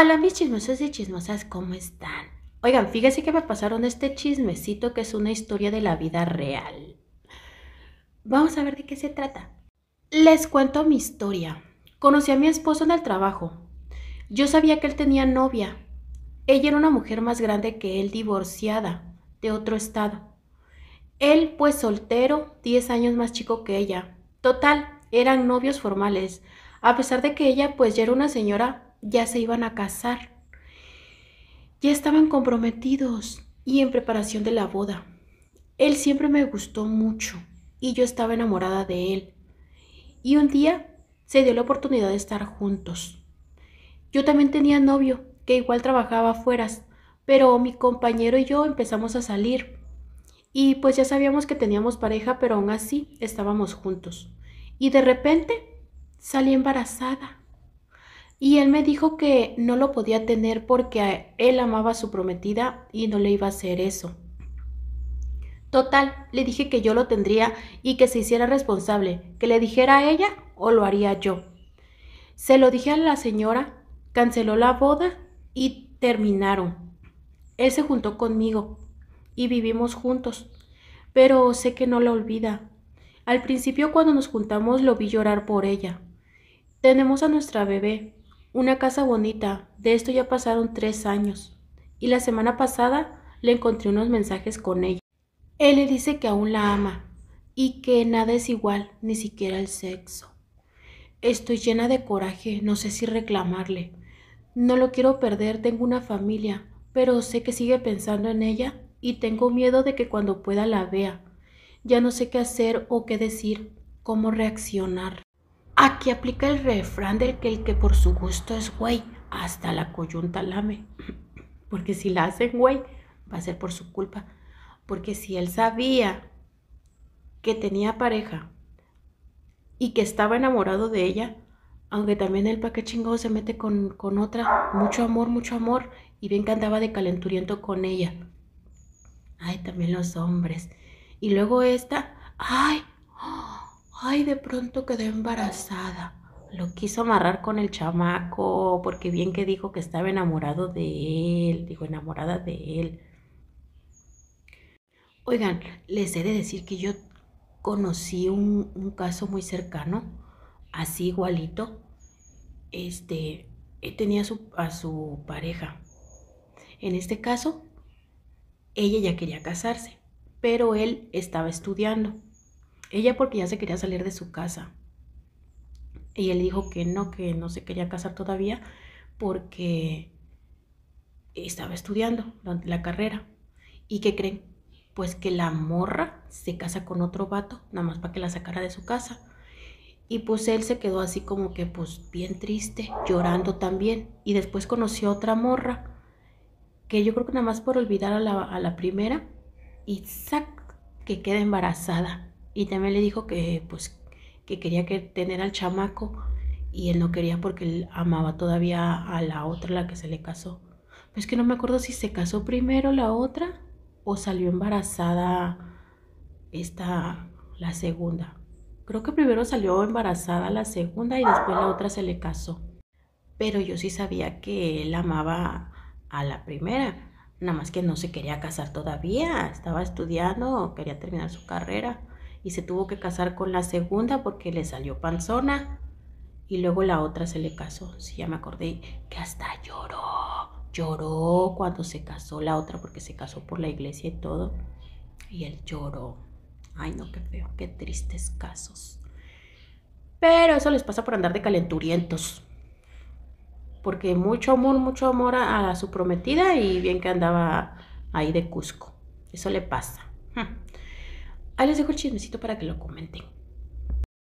Hola mis chismosos y chismosas, ¿cómo están? Oigan, fíjense que me pasaron este chismecito que es una historia de la vida real. Vamos a ver de qué se trata. Les cuento mi historia. Conocí a mi esposo en el trabajo. Yo sabía que él tenía novia. Ella era una mujer más grande que él, divorciada, de otro estado. Él, pues soltero, 10 años más chico que ella. Total, eran novios formales. A pesar de que ella, pues ya era una señora ya se iban a casar, ya estaban comprometidos y en preparación de la boda. Él siempre me gustó mucho y yo estaba enamorada de él. Y un día se dio la oportunidad de estar juntos. Yo también tenía novio, que igual trabajaba afuera, pero mi compañero y yo empezamos a salir. Y pues ya sabíamos que teníamos pareja, pero aún así estábamos juntos. Y de repente salí embarazada. Y él me dijo que no lo podía tener porque él amaba a su prometida y no le iba a hacer eso. Total, le dije que yo lo tendría y que se hiciera responsable, que le dijera a ella o lo haría yo. Se lo dije a la señora, canceló la boda y terminaron. Él se juntó conmigo y vivimos juntos, pero sé que no la olvida. Al principio cuando nos juntamos lo vi llorar por ella. Tenemos a nuestra bebé, una casa bonita, de esto ya pasaron tres años. Y la semana pasada le encontré unos mensajes con ella. Él le dice que aún la ama y que nada es igual, ni siquiera el sexo. Estoy llena de coraje, no sé si reclamarle. No lo quiero perder, tengo una familia, pero sé que sigue pensando en ella y tengo miedo de que cuando pueda la vea. Ya no sé qué hacer o qué decir, cómo reaccionar. Aquí aplica el refrán del que el que por su gusto es güey, hasta la coyunta lame. Porque si la hacen güey, va a ser por su culpa. Porque si él sabía que tenía pareja y que estaba enamorado de ella, aunque también el pa' qué chingado se mete con, con, otra, mucho amor, mucho amor, y bien que andaba de calenturiento con ella. Ay, también los hombres. Y luego esta, ay, ay, de pronto quedé embarazada. Lo quiso amarrar con el chamaco, porque bien que dijo que estaba enamorado de él, digo, enamorada de él. Oigan, les he de decir que yo conocí un, caso muy cercano, así igualito. Este, tenía su, a su pareja. En este caso, ella ya quería casarse, pero él estaba estudiando ella porque ya se quería salir de su casa. Y él dijo que no, que no se quería casar todavía porque estaba estudiando la carrera. ¿Y qué creen? Pues que la morra se casa con otro vato, nada más para que la sacara de su casa. Y pues él se quedó así como que pues bien triste, llorando también. Y después conoció a otra morra, que yo creo que nada más por olvidar a la, a la primera, y ¡sac! que queda embarazada. Y también le dijo que pues que quería tener al chamaco y él no quería porque él amaba todavía a la otra, la que se le casó. Pues que no me acuerdo si se casó primero la otra o salió embarazada esta, la segunda. Creo que primero salió embarazada la segunda y después la otra se le casó. Pero yo sí sabía que él amaba a la primera, nada más que no se quería casar todavía, estaba estudiando, quería terminar su carrera y se tuvo que casar con la segunda porque le salió panzona. Y luego la otra se le casó, si sí, ya me acordé, que hasta lloró, lloró cuando se casó la otra porque se casó por la iglesia y todo. Y él lloró. Ay, no, qué feo, qué tristes casos. Pero eso les pasa por andar de calenturientos. Porque mucho amor, mucho amor a, su prometida y bien que andaba ahí de Cusco. Eso le pasa. Hmm. Ahí les dejo el chismecito para que lo comenten.